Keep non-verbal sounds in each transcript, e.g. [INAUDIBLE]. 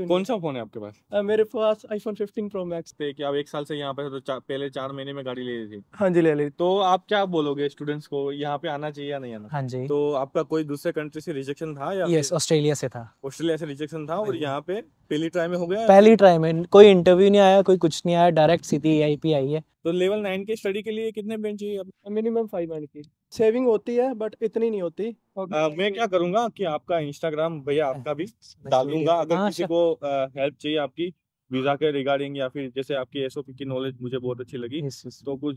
कौन सा फोन है आपके पास आ, मेरे पास आईफोन 15 प्रो मैक्स थे कि आप एक साल से यहाँ पे तो चा, पहले चार महीने में गाड़ी ले रही थी हाँ जी ले ली तो आप क्या बोलोगे स्टूडेंट्स को यहाँ पे आना चाहिए या नहीं आना हाँ जी तो आपका कोई दूसरे कंट्री से रिजेक्शन था या ऑस्ट्रेलिया से था ऑस्ट्रेलिया से रिजेक्शन था और हाँ यहाँ पे पहली ट्राई में हो गया पहली ट्राई में कोई इंटरव्यू नहीं आया कोई कुछ नहीं आया direct Sidhi I P I है तो लेवल नाइन के स्टडी के लिए कितने बेंच चाहिए मिनिमम फाइव हंड्रेड की सेविंग होती है बट इतनी नहीं होती आ, मैं क्या करूंगा कि आपका इंस्टाग्राम भैया हाँ, आपका भी डाल दूंगा अगर हाँ, किसी को हेल्प चाहिए आपकी वीजा के रिगार्डिंग या फिर जैसे आपकी एसओपी की नॉलेज मुझे बहुत अच्छी लगी तो कुछ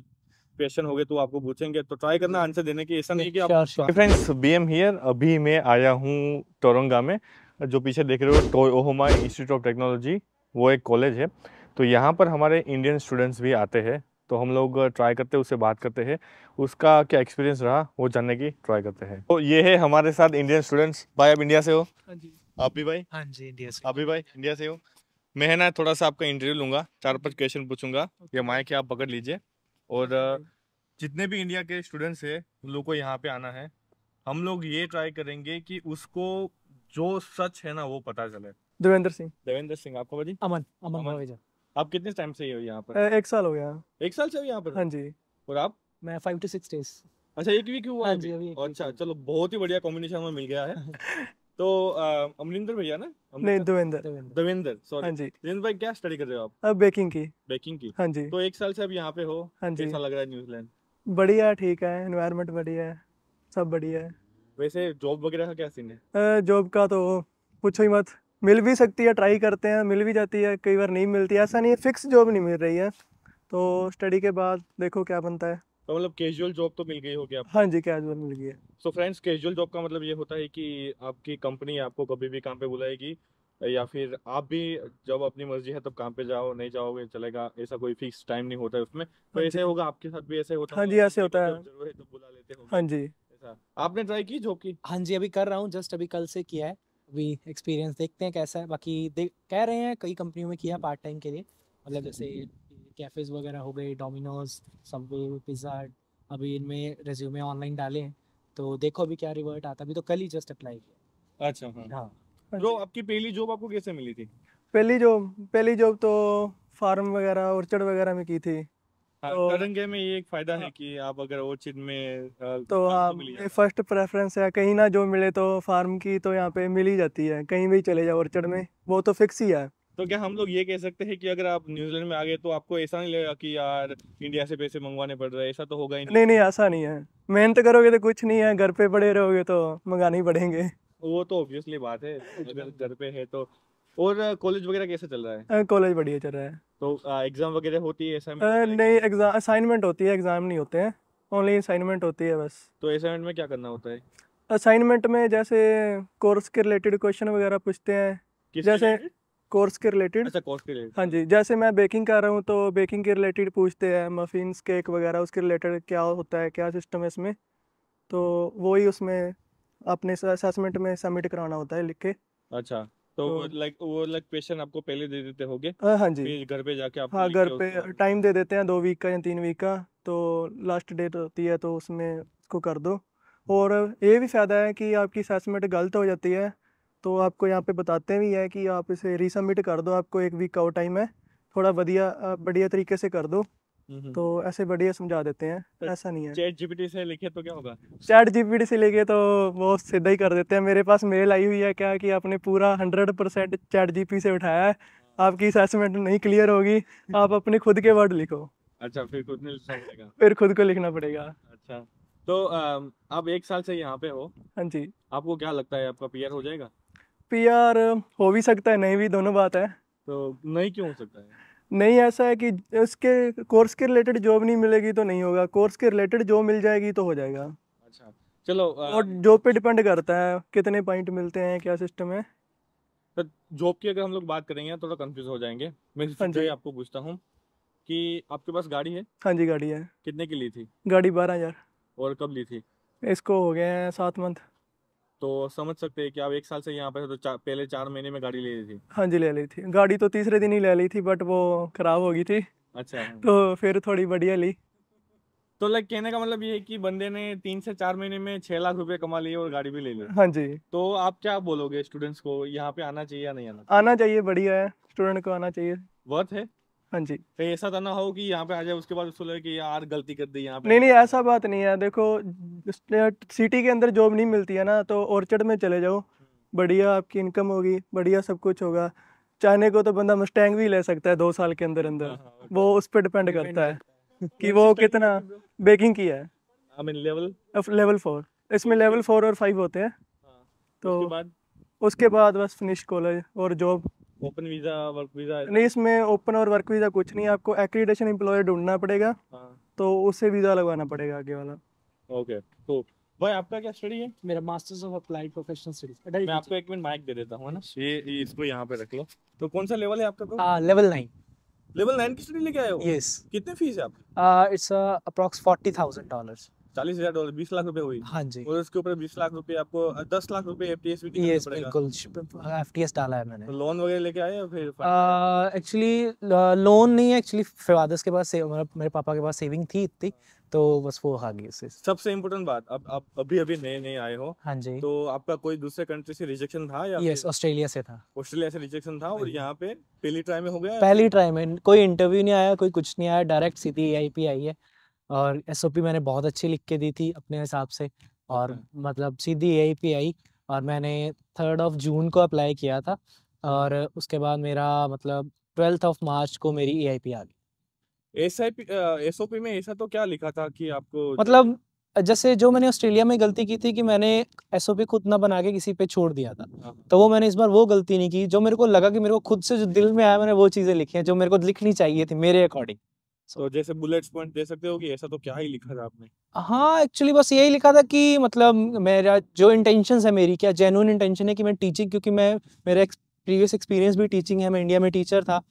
क्वेश्चन हो गए तो आपको पूछेंगे तो ट्राई करना आंसर देने की ऐसा नहीं कि आप फ्रेंड्स बीएम हियर अभी मैं आया हूँ टोरंगा में जो पीछे देख रहे हो ओहोमा इंस्टीट्यूट ऑफ टेक्नोलॉजी वो एक कॉलेज है तो यहाँ पर हमारे इंडियन स्टूडेंट्स भी आते हैं तो हम लोग ट्राई करते हैं उससे बात करते हैं उसका क्या एक्सपीरियंस रहा वो जानने की ट्राई करते हैं तो ये है हमारे साथ इंडियन स्टूडेंट्स भाई आप इंडिया से हो हाँ आप भी भाई हाँ जी इंडिया से आप भी भाई इंडिया से हो मैं है ना थोड़ा सा आपका इंटरव्यू लूंगा चार पांच क्वेश्चन पूछूंगा ये माइक आप पकड़ लीजिए और जितने भी इंडिया के स्टूडेंट्स है उन लोग को यहाँ पे आना है हम लोग ये ट्राई करेंगे कि उसको जो सच है ना वो पता चले देवेंद्र सिंह देवेंद्र सिंह आपको बजी अमन अमन भावेजा आप कितने टाइम से हो यहाँ पर एक साल हो गया एक साल से हो यहाँ पर हाँ जी और आप मैं फाइव टू सिक्स डेज अच्छा एक वीक हुआ हाँ अच्छा चलो बहुत ही बढ़िया कॉम्बिनेशन हमें मिल गया है [LAUGHS] तो अमरिंदर भैया ना नहीं देवेंद्र देवेंद्र सॉरी हाँ जी देवेंद्र भाई क्या स्टडी कर रहे हो आप अब बेकिंग की बेकिंग की हाँ जी तो एक साल से अब यहाँ पे हो हाँ जी कैसा लग रहा है न्यूजीलैंड बढ़िया ठीक है एनवायरनमेंट बढ़िया है सब बढ़िया है वैसे जॉब वगैरह का क्या सीन है जॉब का तो पूछो ही मत मिल भी सकती है ट्राई करते हैं मिल भी जाती है कई बार नहीं मिलती ऐसा नहीं है फिक्स जॉब नहीं मिल रही है तो स्टडी के बाद देखो क्या बनता है तो मतलब कैजुअल जॉब तो मिल गई होगी आपको हाँ जी कैजुअल मिल गई है सो फ्रेंड्स कैजुअल जॉब का मतलब ये होता है कि आपकी कंपनी आपको कभी भी काम पे बुलाएगी या फिर आप भी जब अपनी मर्जी है तब काम पे जाओ नहीं जाओगे चलेगा ऐसा कोई फिक्स टाइम नहीं होता है उसमें तो हाँ ऐसे होगा आपके साथ भी ऐसे होता हाँ है तो हाँ जी ऐसे होता है हाँ जी अच्छा आपने ट्राई की जॉब की हाँ जी अभी कर रहा हूँ जस्ट अभी कल से किया है अभी एक्सपीरियंस देखते हैं कैसा है बाकी देख कह रहे हैं कई कंपनियों में किया पार्ट टाइम के लिए मतलब अच्छा। जैसे कैफेज वगैरह हो गए डोमिनोज सबवे पिज्ज़ा अभी इनमें रेज्यूमे ऑनलाइन डाले हैं तो देखो अभी क्या रिवर्ट आता है अभी तो कल ही जस्ट अप्लाई किया अच्छा हाँ, हाँ।, हाँ आपकी पहली जॉब आपको कैसे मिली थी पहली जॉब पहली जॉब तो फार्म वगैरह ऑर्चर्ड वगैरह में की थी हाँ, तो तरंगे में ये एक फायदा है हाँ। कि आप अगर ऑर्चिड में तो हाँ फर्स्ट प्रेफरेंस है कहीं ना जो मिले तो फार्म की तो यहाँ पे मिल ही जाती है कहीं भी चले जाओ ऑर्चर्ड में वो तो फिक्स ही है तो क्या हम लोग ये कह सकते हैं कि अगर आप न्यूजीलैंड में आ गए तो आपको ऐसा नहीं लगेगा कि यार इंडिया से पैसे मंगवाने पड़ रहे हैं ऐसा तो होगा ही नहीं नहीं नहीं ऐसा नहीं है मेहनत करोगे तो कुछ नहीं है घर पे पड़े रहोगे तो मंगाने ही पड़ेंगे वो तो ऑब्वियसली बात है घर पे है तो और कॉलेज वगैरह कैसे चल रहा है कॉलेज बढ़िया चल रहा है तो एग्जाम वगैरह होती है नहीं एग्जाम असाइनमेंट होती है एग्जाम नहीं होते हैं ओनली असाइनमेंट होती है बस तो असाइनमेंट में क्या करना होता है असाइनमेंट में जैसे कोर्स के रिलेटेड क्वेश्चन वगैरह पूछते हैं जैसे कोर्स के रिलेटेड अच्छा कोर्स के रिलेटेड हाँ जी जैसे मैं बेकिंग कर रहा हूँ तो बेकिंग के रिलेटेड पूछते हैं मफिन्स केक वगैरह उसके रिलेटेड क्या होता है क्या सिस्टम है इसमें तो वही उसमें अपने असेसमेंट में सबमिट कराना होता है लिख के अच्छा तो लाइक वो लाइक तो क्वेश्चन आपको पहले दे देते होगे हाँ जी घर पे जाके आप हाँ घर पे टाइम दे देते हैं दो वीक का या तीन वीक का तो लास्ट डेट होती है तो उसमें उसको कर दो और ये भी फ़ायदा है कि आपकी असेसमेंट गलत हो जाती है तो आपको यहाँ पे बताते भी है कि आप इसे रिसबमिट कर दो आपको एक वीक का टाइम है थोड़ा बढ़िया बढ़िया तरीके से कर दो हम्म, तो हम्म। ऐसे बढ़िया समझा देते हैं तो ऐसा नहीं है चैट जीपीटी से लिखे तो क्या होगा चैट जीपीटी से लिखे तो वो सीधा ही कर देते हैं मेरे पास मेल आई हुई है क्या कि आपने पूरा हंड्रेड परसेंट चैट जीपी से उठाया है आपकी असेसमेंट नहीं क्लियर होगी आप अपने खुद के वर्ड लिखो अच्छा फिर खुद लिखना पड़ेगा फिर खुद को लिखना पड़ेगा अच्छा तो आप एक साल से यहाँ पे हो हाँ जी आपको क्या लगता है आपका पीआर हो जाएगा पीआर हो भी सकता है नहीं भी दोनों बात है तो नहीं क्यों हो सकता है नहीं ऐसा है कि उसके कोर्स के रिलेटेड जॉब नहीं मिलेगी तो नहीं होगा कोर्स के रिलेटेड जॉब मिल जाएगी तो हो जाएगा अच्छा चलो आ... और जॉब पे डिपेंड करता है कितने पॉइंट मिलते हैं क्या सिस्टम है तो जॉब की अगर हम लोग बात करेंगे थोड़ा कंफ्यूज हो जाएंगे मैं हाँ जी आपको पूछता हूँ कि आपके पास गाड़ी है हाँ जी गाड़ी है कितने की ली थी गाड़ी बारह हजार और कब ली थी इसको हो गया है सात मंथ तो समझ सकते हैं कि आप एक साल से यहाँ पे तो चा, पहले चार महीने में गाड़ी ले ली थी हाँ जी ले ली थी गाड़ी तो तीसरे दिन ही ले ली थी बट वो खराब हो गई थी अच्छा तो फिर थोड़ी बढ़िया ली तो लाइक कहने का मतलब ये है कि बंदे ने तीन से चार महीने में छह लाख रुपए कमा लिए और गाड़ी भी ले ली हाँ जी तो आप क्या बोलोगे स्टूडेंट्स को यहाँ पे आना चाहिए या नहीं आना आना चाहिए बढ़िया है स्टूडेंट को आना चाहिए वर्थ है हाँ जी तो ऐसा तो ना हो कि यहाँ पे आ जाए उसके बाद उसको लगे कि यार गलती कर दी यहाँ पे नहीं नहीं ऐसा बात नहीं है देखो सिटी के अंदर जॉब नहीं मिलती है ना तो ऑर्चर्ड में चले जाओ बढ़िया आपकी इनकम होगी बढ़िया सब कुछ होगा चाहने को तो बंदा मस्टैंग भी ले सकता है दो साल के अंदर अंदर हाँ, हाँ, वो उस पर डिपेंड करता है कि वो कितना बेकिंग की है लेवल लेवल फोर इसमें लेवल फोर और फाइव होते हैं हाँ, तो उसके बाद बस फिनिश कॉलेज और job open visa work visa नहीं इसमें ओपन और वर्क वीजा कुछ नहीं आपको एक्रीडेशन एम्प्लॉयर ढूंढना पड़ेगा हाँ। तो उससे वीजा लगवाना पड़ेगा आगे वाला ओके तो भाई आपका क्या स्टडी है मेरा masters of applied professional studies मैं आपको एक मिनट माइक दे देता हूँ ना ये इसको यहां पे रख लो तो कौन सा लेवल है आपका हां लेवल 9 लेवल 9 की स्टडी लेके आए हो यस कितने फीस है आपकी इट्स अप्रोक्स 40000 डॉलर्स चालीस हजार डॉलर बीस लाख रुपए हुई हाँ जी और उसके ऊपर बीस लाख रुपए आपको दस लाख रुपए एफटीएस भी यस बिल्कुल एफटीएस डाला है मैंने तो लोन वगैरह लेके आए या फिर एक्चुअली लोन नहीं है एक्चुअली फिवादस के पास मतलब मेरे पापा के पास सेविंग थी इतनी तो बस वो आ गई इससे सबसे इम्पोर्टेंट बात अब आप अभी अभी नए नए आए हो हाँ जी तो आपका कोई दूसरे कंट्री से रिजेक्शन था या यस ऑस्ट्रेलिया से था ऑस्ट्रेलिया से रिजेक्शन था और यहाँ पे पहली ट्राई में हो गया पहली ट्राई में कोई इंटरव्यू नहीं आया कोई कुछ नहीं आया डायरेक्ट सीधी आई आई है और एसओपी मैंने बहुत अच्छी लिख के दी थी अपने हिसाब से और मतलब सीधी ए पी आई और मैंने थर्ड ऑफ जून को अप्लाई किया था और उसके बाद मेरा मतलब ट्वेल्थ ऑफ मार्च को मेरी ए आई पी आ गई S I P S O P में ऐसा तो क्या लिखा था कि आपको मतलब जैसे जो मैंने ऑस्ट्रेलिया में गलती की थी कि मैंने एस खुद ना बना के किसी पे छोड़ दिया था हाँ, हाँ। तो वो मैंने इस बार वो गलती नहीं की जो मेरे को लगा कि मेरे को खुद से जो दिल में आया मैंने वो चीज़ें लिखी हैं जो मेरे को लिखनी चाहिए थी मेरे अकॉर्डिंग तो जैसे बुलेट्स पॉइंट दे सकते हो कि ऐसा तो क्या ही लिखा था आपने हाँ एक्चुअली बस यही लिखा था कि मतलब मेरा जो इंटेंशन है मेरी क्या जेनुअन इंटेंशन है कि मैं टीचिंग क्योंकि मैं मेरा प्रीवियस एक्सपीरियंस भी टीचिंग है मैं इंडिया में टीचर था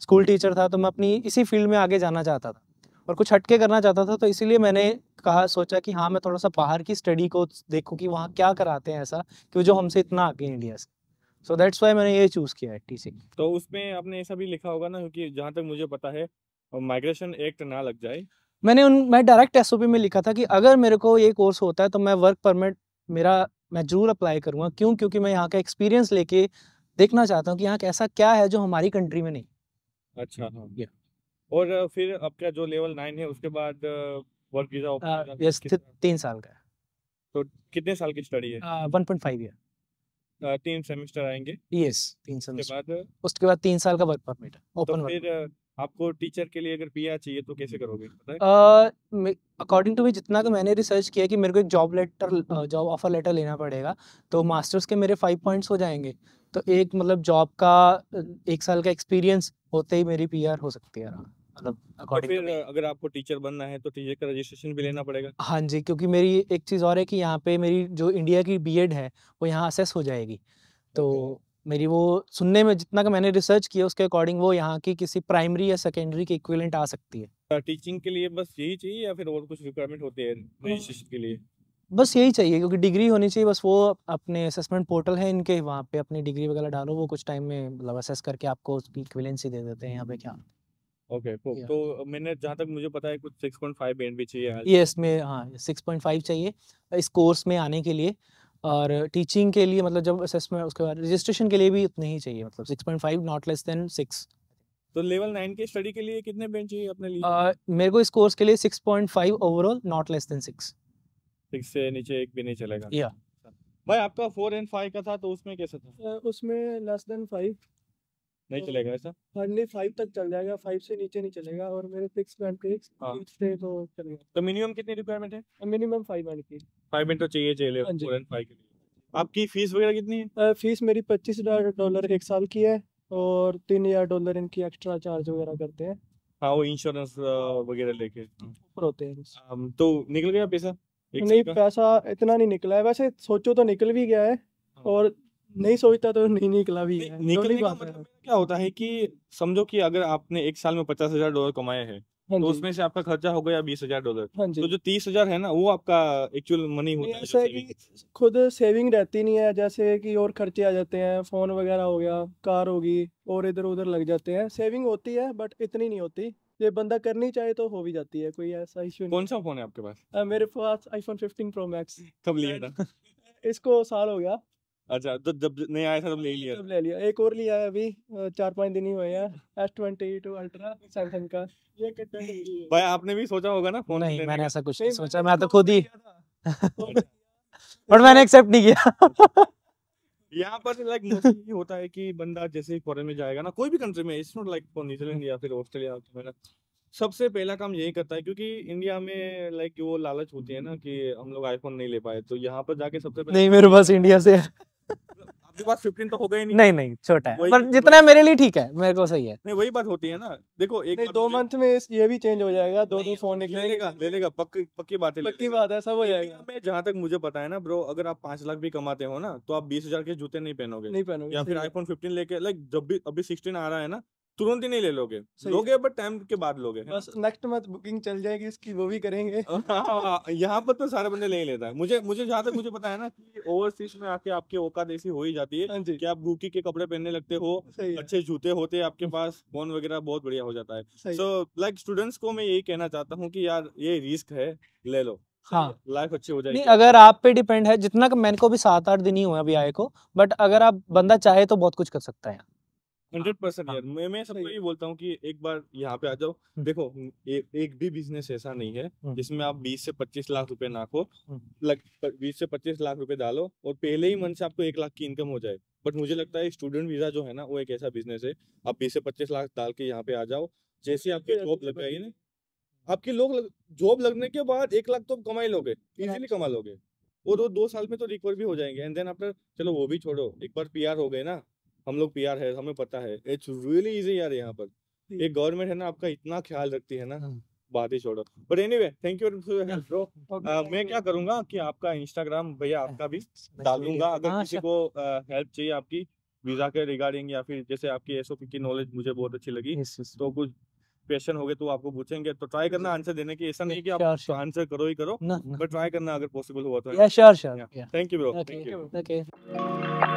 स्कूल टीचर था तो मैं अपनी इसी फील्ड में आगे जाना चाहता था और कुछ हटके करना चाहता था तो इसीलिए मैंने कहा सोचा कि हाँ मैं थोड़ा सा बाहर की स्टडी को देखूँ कि वहाँ क्या कराते हैं ऐसा कि जो हमसे इतना आगे इंडिया से सो दैट्स वाई मैंने ये चूज़ किया है टीचिंग तो उसमें आपने ऐसा भी लिखा होगा ना क्योंकि जहाँ तक मुझे पता है और माइग्रेशन एक्ट ना लग जाए मैंने उन मैं डायरेक्ट एस में लिखा था कि अगर मेरे को ये कोर्स होता है तो मैं वर्क परमिट मेरा मैं जरूर अप्लाई करूँगा क्यों क्योंकि मैं यहाँ का एक्सपीरियंस लेके देखना चाहता हूँ कि यहाँ कैसा क्या है जो हमारी कंट्री में नहीं अच्छा हाँ, हाँ और फिर आपका जो लेवल नाइन है उसके बाद वर्क वीज़ा तीन साल का तो कितने साल की स्टडी है ईयर तीन सेमेस्टर आएंगे यस तीन सेमेस्टर उसके बाद उसके बाद तीन साल का वर्क परमिट ओपन तो फिर आपको टीचर के लिए अगर पीआर चाहिए तो कैसे करोगे अकॉर्डिंग टू मी जितना का तो मैंने रिसर्च किया कि मेरे को एक job letter job offer letter लेना पड़ेगा तो मास्टर्स के मेरे फाइव पॉइंट्स हो जाएंगे तो एक मतलब जॉब का एक साल का एक्सपीरियंस होते ही मेरी पीआर हो सकती है मतलब अकॉर्डिंग तो अगर आपको टीचर बनना है तो टीचर का रजिस्ट्रेशन भी लेना पड़ेगा हाँ जी क्योंकि मेरी एक चीज़ और है कि यहाँ पे मेरी जो इंडिया की बीएड है वो यहाँ असेस हो जाएगी तो okay. मेरी वो सुनने में जितना का मैंने रिसर्च किया उसके अकॉर्डिंग वो यहाँ की किसी प्राइमरी या सेकेंडरी के इक्विलेंट आ सकती है टीचिंग के लिए बस यही चाहिए या फिर और कुछ रिक्वायरमेंट होते हैं के लिए बस यही चाहिए क्योंकि डिग्री होनी चाहिए बस वो अपने असेसमेंट पोर्टल है इनके वहाँ पे अपनी डिग्री वगैरह डालो वो कुछ टाइम में मतलब असेस करके आपको उसकी इक्विलेंसी दे देते हैं यहाँ पे क्या ओके okay, तो, तो मैंने जहाँ तक मुझे पता है कुछ 6.5 बैंड भी चाहिए यस yes, में हाँ 6.5 चाहिए इस कोर्स में आने के लिए और टीचिंग के लिए मतलब जब असेसमेंट उसके बाद रजिस्ट्रेशन के लिए भी उतने ही चाहिए मतलब six point five not less than six तो लेवल नाइन के स्टडी के लिए कितने बेंच चाहिए अपने लिए आ, मेरे को इस कोर्स के लिए six point five overall not less than six six से नीचे एक भी नहीं चलेगा या भाई आपका फोर एंड फाइव का था तो उसमें कैसा था उसमें लेस देन फाइव नहीं तो चलेगा ऐसा हंड्रेड फाइव तक चल जाएगा फाइव से नीचे नहीं चलेगा और मेरे सिक्स बैंड के से तो चलेगा तो मिनिमम कितनी रिक्वायरमेंट है मिनिमम फाइव बैंड की फाइव बैंड तो चाहिए चाहिए फोर एंड फाइव के लिए आपकी फीस वगैरह कितनी है फीस मेरी पच्चीस हजार डॉलर एक साल की है और तीन हजार डॉलर इनकी एक्स्ट्रा चार्ज वगैरह करते हैं हाँ वो इंश्योरेंस वगैरह लेके हाँ, ऊपर होते हैं तो निकल गया पैसा नहीं पैसा इतना नहीं निकला है वैसे सोचो तो निकल भी गया है हाँ। और नहीं सोचता तो नहीं निकला भी है तो निकलने का मतलब है। क्या होता है कि समझो कि अगर आपने एक साल में पचास हजार डॉलर कमाए हैं हाँ तो उसमें से आपका खर्चा हो गया बीस हजार डॉलर हाँ तो जो तीस हजार है ना वो आपका एक्चुअल मनी होता है सेविंग। खुद सेविंग रहती नहीं है जैसे कि और खर्चे आ जाते हैं फोन वगैरह हो गया कार होगी और इधर उधर लग जाते हैं सेविंग होती है बट इतनी नहीं होती ये बंदा करनी चाहे तो हो भी जाती है कोई ऐसा इशू कौन सा फोन है आपके पास मेरे पास आईफोन 15 प्रो मैक्स कब लिया था [LAUGHS] इसको साल हो गया अच्छा तो जब नहीं आया था तब ले लिया तब ले लिया एक और लिया है अभी चार पांच दिन ही हुए हैं S twenty two ultra Samsung का ये कितने भाई आपने भी सोचा होगा ना फोन नहीं मैंने ऐसा कुछ नहीं सोचा मैं तो, तो खुद ही पर [LAUGHS] मैंने एक्सेप्ट नहीं किया [LAUGHS] यहाँ पर लाइक ये होता है कि बंदा जैसे फॉरेन में जाएगा ना कोई भी कंट्री में it's not like for New Zealand या फिर ऑस्ट्रेलिया मेरा सबसे पहला काम यही करता है क्योंकि इंडिया में लाइक वो लालच होती है ना कि हम लोग आईफोन नहीं ले पाए तो यहाँ पर जाके सबसे पहले नहीं मेरे पास इंडिया से आपके पास 15 तो हो गए नहीं नहीं नहीं छोटा है पर तो जितना मेरे लिए ठीक है मेरे को सही है नहीं वही बात होती है ना देखो एक दो मंथ में ये भी चेंज हो जाएगा दो दो फोन निकलेगा लेगा ले लेगा पक्की पक्की बात है पक्की बात है सब हो जाएगा मैं जहाँ तक मुझे पता है ना ब्रो अगर आप पांच लाख भी कमाते हो ना तो आप बीस हजार के जूते नहीं पहनोगे नहीं पहनोगे या फिर आईफोन फिफ्टीन लेके लाइक जब भी अभी सिक्सटीन आ रहा है ना तुरंत ही नहीं ले लोगे लोगे बट टाइम के बाद लोगे बस नेक्स्ट मंथ बुकिंग चल जाएगी इसकी वो भी करेंगे [LAUGHS] हाँ, यहाँ पर तो सारे बंदे नहीं लेता है मुझे मुझे जहाँ तक मुझे पता है ना कि ओवरसीज में आके आपकी औकात ऐसी हो ही जाती है हाँ कि आप गुकी के कपड़े पहनने लगते हो अच्छे जूते होते हैं आपके [LAUGHS] पास फोन वगैरह बहुत बढ़िया हो जाता है सो लाइक स्टूडेंट्स को मैं यही कहना चाहता हूँ की यार ये रिस्क है ले लो हाँ लाइफ अच्छी हो जाएगी नहीं अगर आप पे डिपेंड है जितना मैंने को भी सात आठ दिन ही हुए अभी आए को बट अगर आप बंदा चाहे तो बहुत कुछ कर सकता है हंड्रेड हाँ, परसेंट हाँ। यार मैं मैं सबको ये बोलता हूँ कि एक बार यहाँ पे आ जाओ देखो ए, एक भी बिजनेस ऐसा नहीं है जिसमें आप बीस से पच्चीस लाख रुपए ना खो लग बीस से पच्चीस लाख रुपए डालो और पहले ही मन से आपको एक लाख की इनकम हो जाए बट मुझे लगता है स्टूडेंट वीजा जो है ना वो एक ऐसा बिजनेस है आप बीस से पच्चीस लाख डाल के यहाँ पे आ जाओ जैसे आपकी जॉब लग जाएगी ना आपके लोग जॉब लगने के बाद एक लाख तो कमाई लोगे इजिली कमा लोगे और वो दो साल में तो रिकवर भी हो जाएंगे एंड देन आफ्टर चलो वो भी छोड़ो एक बार पीआर हो गए ना हम लोग पी है हमें पता है इट्स रियली इजी यार यहाँ पर एक गवर्नमेंट है ना आपका इतना ख्याल रखती है ना हाँ। बात ही छोड़ो but anyway thank you bro मैं क्या करूंगा कि आपका इंस्टाग्राम भैया हाँ, आपका भी डाल दूंगा अगर हाँ, किसी अच्छा। को हेल्प चाहिए आपकी वीजा के रिगार्डिंग या फिर जैसे आपकी एसओपी की नॉलेज मुझे बहुत अच्छी लगी तो कुछ क्वेश्चन हो गए तो आपको पूछेंगे तो ट्राई करना आंसर देने की ऐसा नहीं कि आप आंसर करो ही करो बट ट्राई करना अगर पॉसिबल हुआ तो thank you bro thank you